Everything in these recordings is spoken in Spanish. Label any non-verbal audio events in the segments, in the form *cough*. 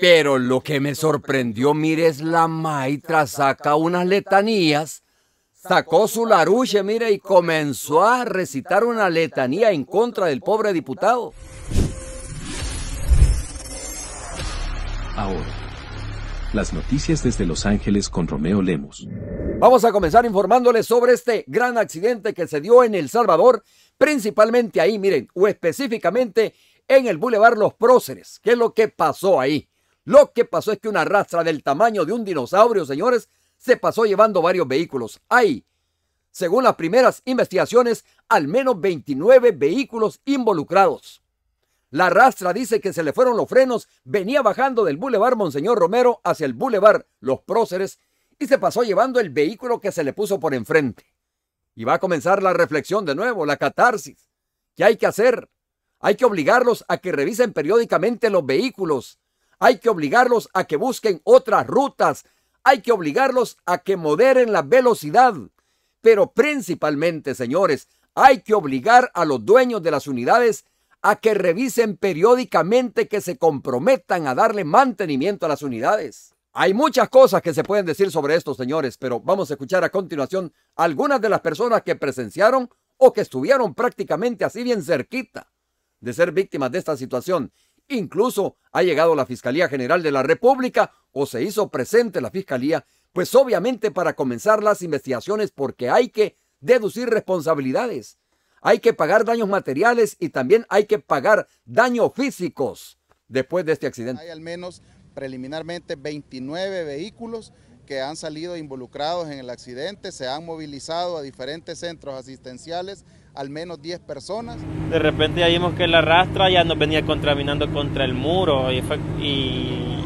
Pero lo que me sorprendió, mire, es la maitra saca unas letanías, sacó su laruche, mire, y comenzó a recitar una letanía en contra del pobre diputado. Ahora, las noticias desde Los Ángeles con Romeo Lemos. Vamos a comenzar informándoles sobre este gran accidente que se dio en El Salvador, principalmente ahí, miren, o específicamente en el Boulevard Los Próceres. ¿Qué es lo que pasó ahí? Lo que pasó es que una rastra del tamaño de un dinosaurio, señores, se pasó llevando varios vehículos. Hay, según las primeras investigaciones, al menos 29 vehículos involucrados. La rastra dice que se le fueron los frenos, venía bajando del Boulevard Monseñor Romero hacia el Boulevard Los Próceres y se pasó llevando el vehículo que se le puso por enfrente. Y va a comenzar la reflexión de nuevo, la catarsis. ¿Qué hay que hacer? Hay que obligarlos a que revisen periódicamente los vehículos hay que obligarlos a que busquen otras rutas, hay que obligarlos a que moderen la velocidad. Pero principalmente, señores, hay que obligar a los dueños de las unidades a que revisen periódicamente que se comprometan a darle mantenimiento a las unidades. Hay muchas cosas que se pueden decir sobre esto, señores, pero vamos a escuchar a continuación algunas de las personas que presenciaron o que estuvieron prácticamente así bien cerquita de ser víctimas de esta situación Incluso ha llegado la Fiscalía General de la República o se hizo presente la Fiscalía, pues obviamente para comenzar las investigaciones porque hay que deducir responsabilidades, hay que pagar daños materiales y también hay que pagar daños físicos después de este accidente. Hay al menos preliminarmente 29 vehículos que han salido involucrados en el accidente, se han movilizado a diferentes centros asistenciales al menos 10 personas. De repente ya vimos que la rastra ya nos venía contaminando contra el muro y fue, y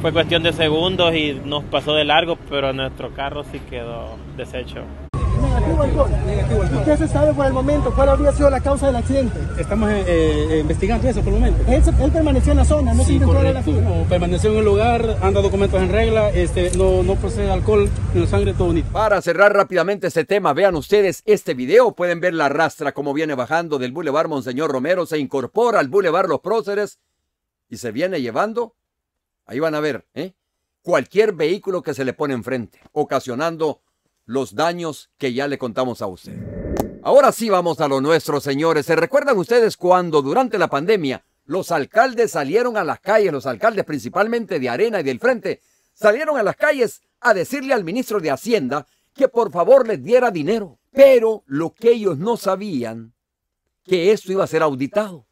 fue cuestión de segundos y nos pasó de largo, pero nuestro carro sí quedó deshecho negativo ¿Qué se sabe por el momento? ¿Cuál habría sido la causa del accidente? Estamos eh, eh, investigando eso por el momento. Él, permaneció en la zona, no sí, se en la permaneció en el lugar, anda documentos en regla, este, no, no procede alcohol en sangre, todo bonito. Para cerrar rápidamente este tema, vean ustedes este video, pueden ver la rastra como viene bajando del Boulevard Monseñor Romero, se incorpora al Boulevard Los Próceres y se viene llevando, ahí van a ver, ¿eh? cualquier vehículo que se le pone enfrente, ocasionando los daños que ya le contamos a usted. Ahora sí vamos a lo nuestro, señores. ¿Se recuerdan ustedes cuando durante la pandemia los alcaldes salieron a las calles, los alcaldes principalmente de Arena y del Frente, salieron a las calles a decirle al ministro de Hacienda que por favor les diera dinero? Pero lo que ellos no sabían, que esto iba a ser auditado.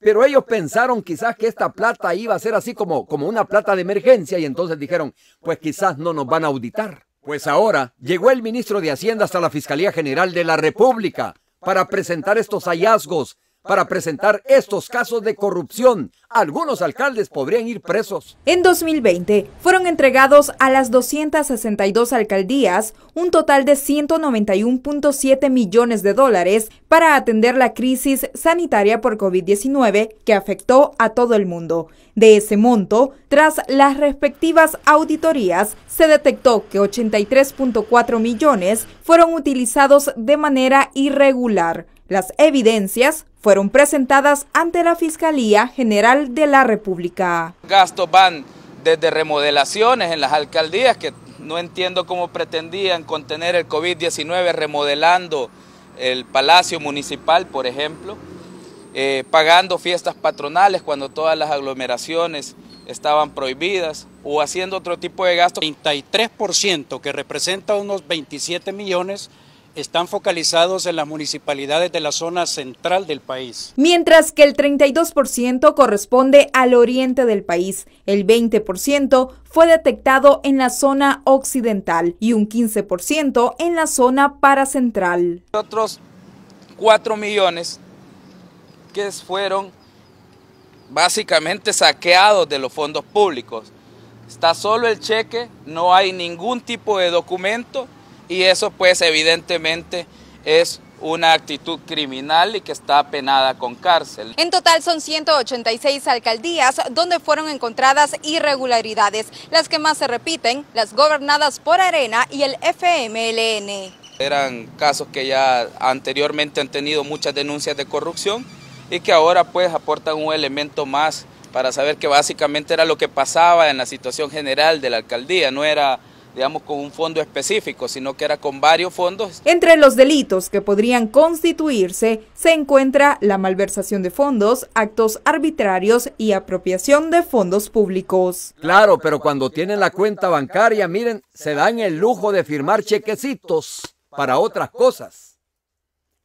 Pero ellos pensaron quizás que esta plata iba a ser así como, como una plata de emergencia y entonces dijeron, pues quizás no nos van a auditar. Pues ahora llegó el ministro de Hacienda hasta la Fiscalía General de la República para presentar estos hallazgos para presentar estos casos de corrupción. Algunos alcaldes podrían ir presos. En 2020 fueron entregados a las 262 alcaldías un total de 191.7 millones de dólares para atender la crisis sanitaria por COVID-19 que afectó a todo el mundo. De ese monto, tras las respectivas auditorías, se detectó que 83.4 millones fueron utilizados de manera irregular. Las evidencias fueron presentadas ante la Fiscalía General de la República. Gastos van desde remodelaciones en las alcaldías, que no entiendo cómo pretendían contener el COVID-19 remodelando el Palacio Municipal, por ejemplo, eh, pagando fiestas patronales cuando todas las aglomeraciones estaban prohibidas o haciendo otro tipo de gastos. 33% que representa unos 27 millones están focalizados en las municipalidades de la zona central del país. Mientras que el 32% corresponde al oriente del país, el 20% fue detectado en la zona occidental y un 15% en la zona paracentral. Otros 4 millones que fueron básicamente saqueados de los fondos públicos. Está solo el cheque, no hay ningún tipo de documento y eso pues evidentemente es una actitud criminal y que está penada con cárcel. En total son 186 alcaldías donde fueron encontradas irregularidades, las que más se repiten, las gobernadas por Arena y el FMLN. Eran casos que ya anteriormente han tenido muchas denuncias de corrupción y que ahora pues aportan un elemento más para saber que básicamente era lo que pasaba en la situación general de la alcaldía, no era digamos, con un fondo específico, sino que era con varios fondos. Entre los delitos que podrían constituirse se encuentra la malversación de fondos, actos arbitrarios y apropiación de fondos públicos. Claro, pero cuando tienen la cuenta bancaria, miren, se dan el lujo de firmar chequecitos para otras cosas.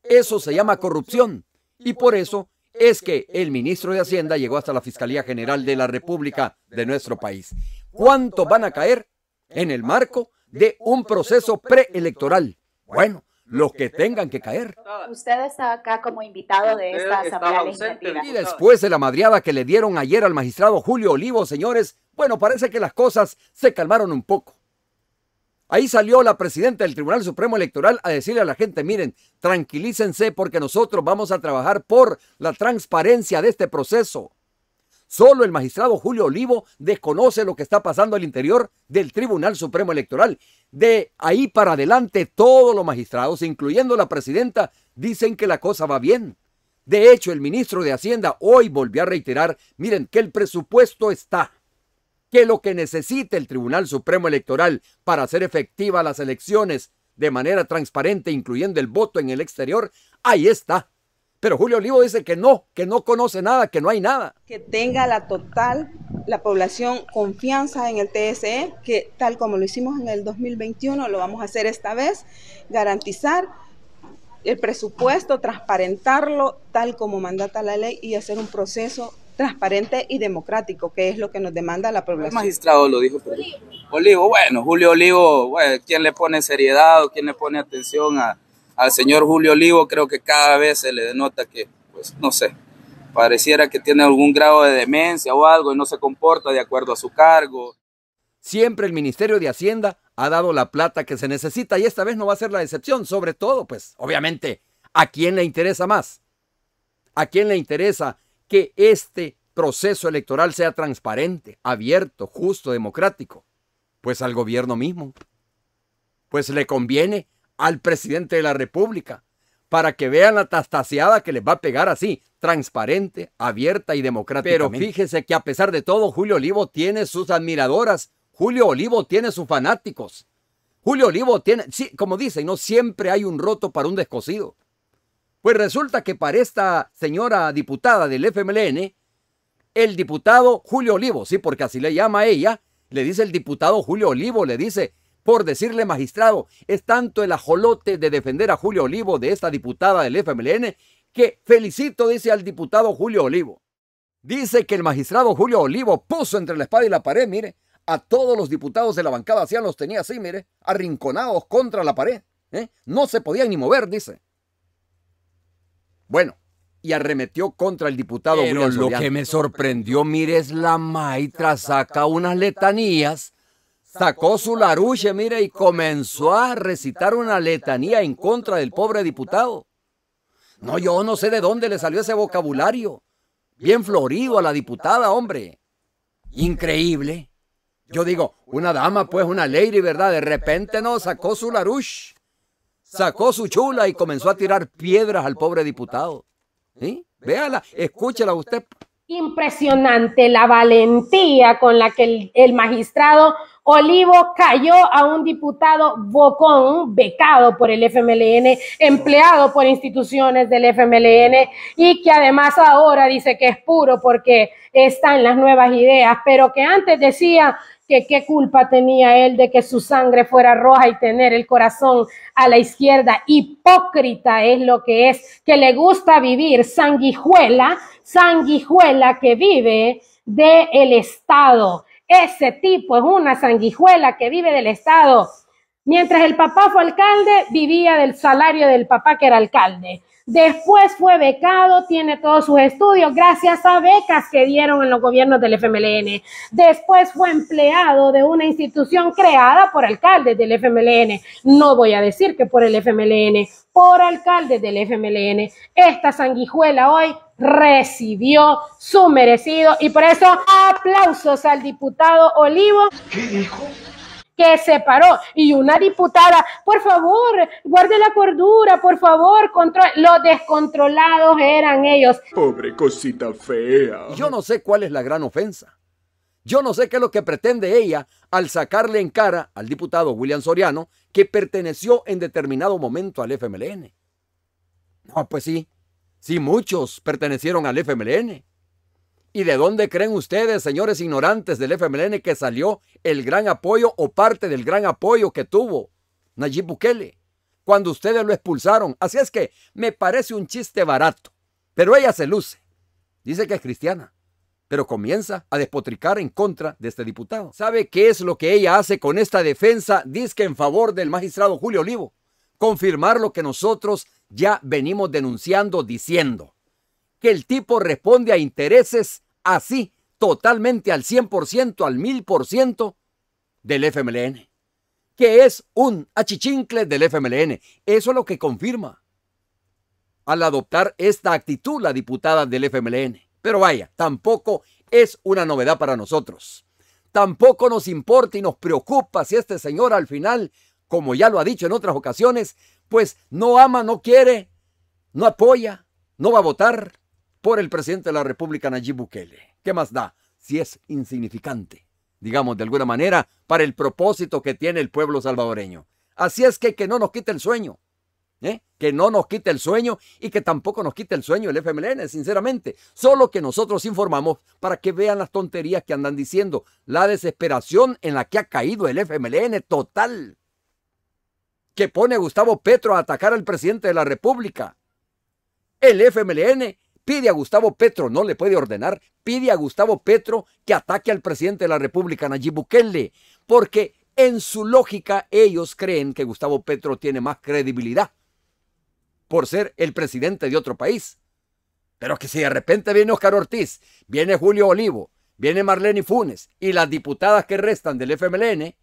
Eso se llama corrupción y por eso es que el ministro de Hacienda llegó hasta la Fiscalía General de la República de nuestro país. ¿Cuánto van a caer? en el marco de un proceso preelectoral. Bueno, los que tengan que caer. Usted está acá como invitado de esta Asamblea Y después de la madriada que le dieron ayer al magistrado Julio Olivo, señores, bueno, parece que las cosas se calmaron un poco. Ahí salió la presidenta del Tribunal Supremo Electoral a decirle a la gente, miren, tranquilícense porque nosotros vamos a trabajar por la transparencia de este proceso. Solo el magistrado Julio Olivo desconoce lo que está pasando al interior del Tribunal Supremo Electoral. De ahí para adelante, todos los magistrados, incluyendo la presidenta, dicen que la cosa va bien. De hecho, el ministro de Hacienda hoy volvió a reiterar, miren, que el presupuesto está, que lo que necesita el Tribunal Supremo Electoral para hacer efectivas las elecciones de manera transparente, incluyendo el voto en el exterior, ahí está. Pero Julio Olivo dice que no, que no conoce nada, que no hay nada. Que tenga la total, la población confianza en el TSE, que tal como lo hicimos en el 2021, lo vamos a hacer esta vez, garantizar el presupuesto, transparentarlo tal como mandata la ley y hacer un proceso transparente y democrático, que es lo que nos demanda la población. El magistrado lo dijo. Olivo, bueno, Julio Olivo, bueno, ¿quién le pone seriedad o quién le pone atención a, al señor Julio Olivo creo que cada vez se le denota que, pues no sé, pareciera que tiene algún grado de demencia o algo y no se comporta de acuerdo a su cargo. Siempre el Ministerio de Hacienda ha dado la plata que se necesita y esta vez no va a ser la excepción, sobre todo, pues obviamente, ¿a quién le interesa más? ¿A quién le interesa que este proceso electoral sea transparente, abierto, justo, democrático? Pues al gobierno mismo. Pues le conviene al presidente de la República para que vean la tastaseada que les va a pegar así, transparente, abierta y democrática. Pero fíjese que a pesar de todo, Julio Olivo tiene sus admiradoras, Julio Olivo tiene sus fanáticos, Julio Olivo tiene, sí, como dice, no siempre hay un roto para un descosido. Pues resulta que para esta señora diputada del FMLN, el diputado Julio Olivo, sí, porque así le llama a ella, le dice el diputado Julio Olivo, le dice, por decirle magistrado. Es tanto el ajolote de defender a Julio Olivo de esta diputada del FMLN que felicito, dice al diputado Julio Olivo. Dice que el magistrado Julio Olivo puso entre la espada y la pared, mire, a todos los diputados de la bancada hacían los tenía así, mire, arrinconados contra la pared. ¿eh? No se podían ni mover, dice. Bueno, y arremetió contra el diputado Pero lo que me sorprendió, mire, es la maitra saca unas letanías sacó su laruche, mire, y comenzó a recitar una letanía en contra del pobre diputado. No, yo no sé de dónde le salió ese vocabulario. Bien florido a la diputada, hombre. Increíble. Yo digo, una dama, pues una lady, ¿verdad? De repente no, sacó su laruche, sacó su chula y comenzó a tirar piedras al pobre diputado. ¿Sí? Véala, escúchela usted. Impresionante la valentía con la que el magistrado Olivo cayó a un diputado bocón becado por el FMLN, empleado por instituciones del FMLN y que además ahora dice que es puro porque está en las nuevas ideas, pero que antes decía que qué culpa tenía él de que su sangre fuera roja y tener el corazón a la izquierda. Hipócrita es lo que es, que le gusta vivir sanguijuela, sanguijuela que vive del Estado ese tipo es una sanguijuela que vive del Estado Mientras el papá fue alcalde, vivía del salario del papá que era alcalde. Después fue becado, tiene todos sus estudios gracias a becas que dieron en los gobiernos del FMLN. Después fue empleado de una institución creada por alcaldes del FMLN. No voy a decir que por el FMLN, por alcaldes del FMLN. Esta sanguijuela hoy recibió su merecido y por eso aplausos al diputado Olivo que se paró y una diputada, por favor, guarde la cordura, por favor, Los descontrolados eran ellos. Pobre cosita fea. Yo no sé cuál es la gran ofensa. Yo no sé qué es lo que pretende ella al sacarle en cara al diputado William Soriano que perteneció en determinado momento al FMLN. No, pues sí, sí muchos pertenecieron al FMLN. ¿Y de dónde creen ustedes, señores ignorantes del FMLN, que salió el gran apoyo o parte del gran apoyo que tuvo Nayib Bukele cuando ustedes lo expulsaron. Así es que me parece un chiste barato, pero ella se luce. Dice que es cristiana, pero comienza a despotricar en contra de este diputado. ¿Sabe qué es lo que ella hace con esta defensa? Dice que en favor del magistrado Julio Olivo. Confirmar lo que nosotros ya venimos denunciando diciendo. Que el tipo responde a intereses así totalmente al 100%, al 1000% del FMLN, que es un achichincle del FMLN. Eso es lo que confirma al adoptar esta actitud la diputada del FMLN. Pero vaya, tampoco es una novedad para nosotros. Tampoco nos importa y nos preocupa si este señor al final, como ya lo ha dicho en otras ocasiones, pues no ama, no quiere, no apoya, no va a votar por el presidente de la República, Nayib Bukele. ¿Qué más da si es insignificante, digamos de alguna manera, para el propósito que tiene el pueblo salvadoreño? Así es que que no nos quite el sueño. ¿eh? Que no nos quite el sueño y que tampoco nos quite el sueño el FMLN, sinceramente. Solo que nosotros informamos para que vean las tonterías que andan diciendo, la desesperación en la que ha caído el FMLN total. Que pone a Gustavo Petro a atacar al presidente de la República. El FMLN pide a Gustavo Petro, no le puede ordenar, pide a Gustavo Petro que ataque al presidente de la República, Nayib Bukele, porque en su lógica ellos creen que Gustavo Petro tiene más credibilidad por ser el presidente de otro país. Pero que si de repente viene Oscar Ortiz, viene Julio Olivo, viene Marlene Funes y las diputadas que restan del FMLN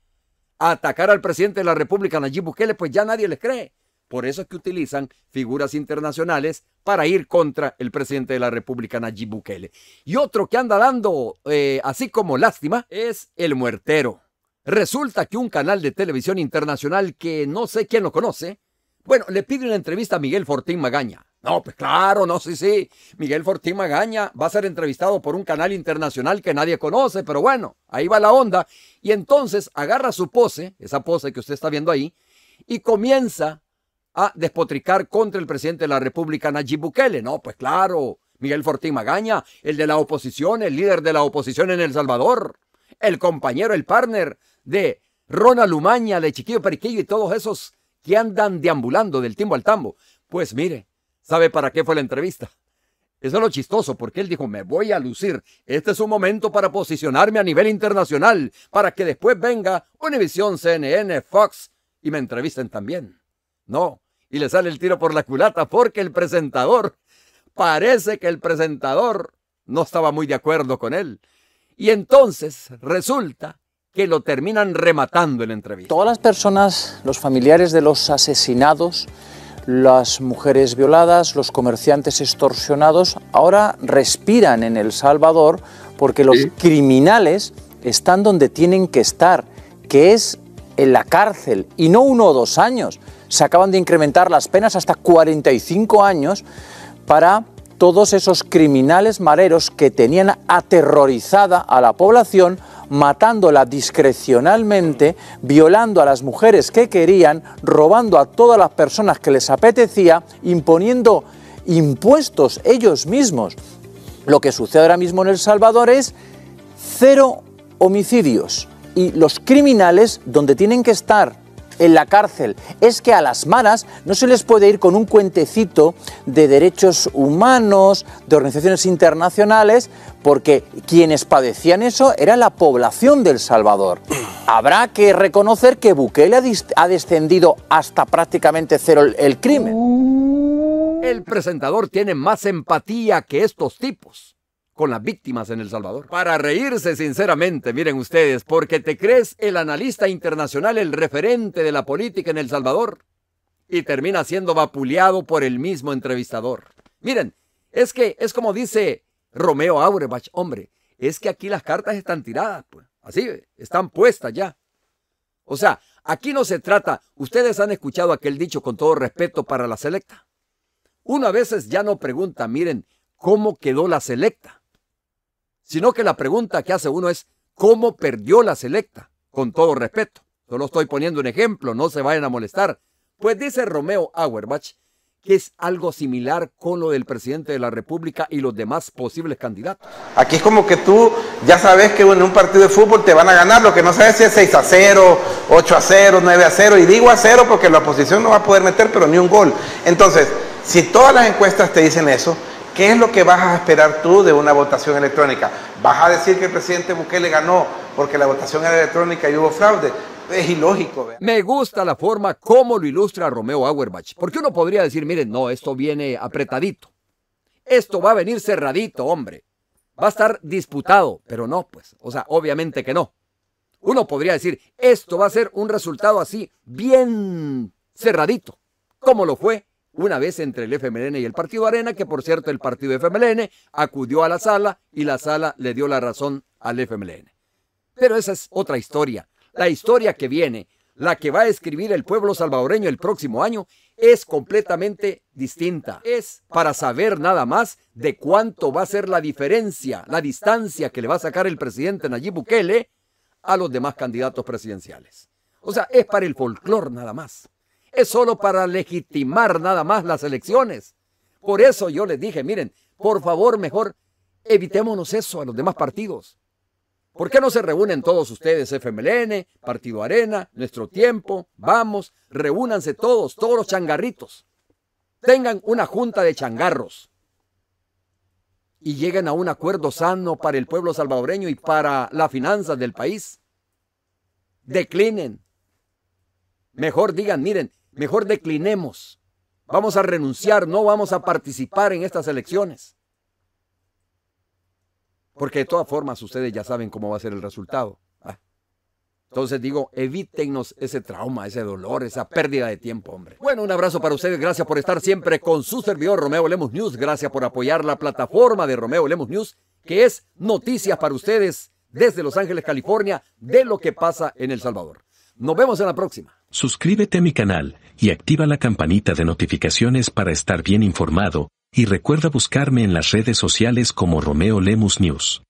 a atacar al presidente de la República, Nayib Bukele, pues ya nadie les cree. Por eso es que utilizan figuras internacionales para ir contra el presidente de la República, Nayib Bukele. Y otro que anda dando, eh, así como lástima, es el muertero. Resulta que un canal de televisión internacional que no sé quién lo conoce, bueno, le pide una entrevista a Miguel Fortín Magaña. No, pues claro, no, sí, sí. Miguel Fortín Magaña va a ser entrevistado por un canal internacional que nadie conoce, pero bueno, ahí va la onda. Y entonces agarra su pose, esa pose que usted está viendo ahí, y comienza a despotricar contra el presidente de la República, Nayib Bukele. No, pues claro, Miguel Fortín Magaña, el de la oposición, el líder de la oposición en El Salvador, el compañero, el partner de Ronald Lumaña de Chiquillo Periquillo y todos esos que andan deambulando del timbo al tambo. Pues mire, ¿sabe para qué fue la entrevista? Eso es lo chistoso, porque él dijo, me voy a lucir. Este es un momento para posicionarme a nivel internacional, para que después venga Univision, CNN, Fox y me entrevisten también. No, y le sale el tiro por la culata porque el presentador, parece que el presentador no estaba muy de acuerdo con él. Y entonces resulta que lo terminan rematando en la entrevista. Todas las personas, los familiares de los asesinados, las mujeres violadas, los comerciantes extorsionados, ahora respiran en El Salvador porque los criminales están donde tienen que estar, que es en la cárcel, y no uno o dos años, se acaban de incrementar las penas hasta 45 años para todos esos criminales mareros que tenían aterrorizada a la población matándola discrecionalmente, violando a las mujeres que querían, robando a todas las personas que les apetecía, imponiendo impuestos ellos mismos. Lo que sucede ahora mismo en El Salvador es cero homicidios y los criminales donde tienen que estar en la cárcel. Es que a las malas no se les puede ir con un cuentecito de derechos humanos, de organizaciones internacionales, porque quienes padecían eso era la población del Salvador. *clears throat* Habrá que reconocer que Bukele ha, descendido hasta prácticamente cero el crimen. El presentador tiene más empatía que estos tipos con las víctimas en El Salvador. Para reírse sinceramente, miren ustedes, porque te crees el analista internacional, el referente de la política en El Salvador, y termina siendo vapuleado por el mismo entrevistador. Miren, es que es como dice Romeo Aurebach, hombre, es que aquí las cartas están tiradas, pues, así, están puestas ya. O sea, aquí no se trata, ustedes han escuchado aquel dicho con todo respeto para la selecta. Uno a veces ya no pregunta, miren, ¿cómo quedó la selecta? sino que la pregunta que hace uno es, ¿cómo perdió la selecta? Con todo respeto, solo estoy poniendo un ejemplo, no se vayan a molestar. Pues dice Romeo Auerbach que es algo similar con lo del presidente de la República y los demás posibles candidatos. Aquí es como que tú ya sabes que en un partido de fútbol te van a ganar, lo que no sabes si es 6 a 0, 8 a 0, 9 a 0, y digo a 0 porque la oposición no va a poder meter pero ni un gol. Entonces, si todas las encuestas te dicen eso, ¿Qué es lo que vas a esperar tú de una votación electrónica? ¿Vas a decir que el presidente Bukele ganó porque la votación era electrónica y hubo fraude? Es ilógico. ¿verdad? Me gusta la forma como lo ilustra Romeo Auerbach, porque uno podría decir, miren, no, esto viene apretadito. Esto va a venir cerradito, hombre. Va a estar disputado, pero no, pues, o sea, obviamente que no. Uno podría decir, esto va a ser un resultado así, bien cerradito, como lo fue una vez entre el FMLN y el Partido Arena, que por cierto el Partido FMLN acudió a la sala y la sala le dio la razón al FMLN. Pero esa es otra historia. La historia que viene, la que va a escribir el pueblo salvadoreño el próximo año, es completamente distinta. Es para saber nada más de cuánto va a ser la diferencia, la distancia que le va a sacar el presidente Nayib Bukele a los demás candidatos presidenciales. O sea, es para el folclor nada más es solo para legitimar nada más las elecciones. Por eso yo les dije, miren, por favor, mejor evitémonos eso a los demás partidos. ¿Por qué no se reúnen todos ustedes, FMLN, Partido Arena, Nuestro Tiempo, Vamos, reúnanse todos, todos los changarritos? Tengan una junta de changarros y lleguen a un acuerdo sano para el pueblo salvadoreño y para las finanzas del país. Declinen. Mejor digan, miren, Mejor declinemos. Vamos a renunciar, no vamos a participar en estas elecciones. Porque de todas formas ustedes ya saben cómo va a ser el resultado. ¿ah? Entonces digo, evítenos ese trauma, ese dolor, esa pérdida de tiempo, hombre. Bueno, un abrazo para ustedes. Gracias por estar siempre con su servidor Romeo Lemos News. Gracias por apoyar la plataforma de Romeo Lemos News, que es noticias para ustedes desde Los Ángeles, California, de lo que pasa en El Salvador. Nos vemos en la próxima. Suscríbete a mi canal y activa la campanita de notificaciones para estar bien informado, y recuerda buscarme en las redes sociales como Romeo Lemus News.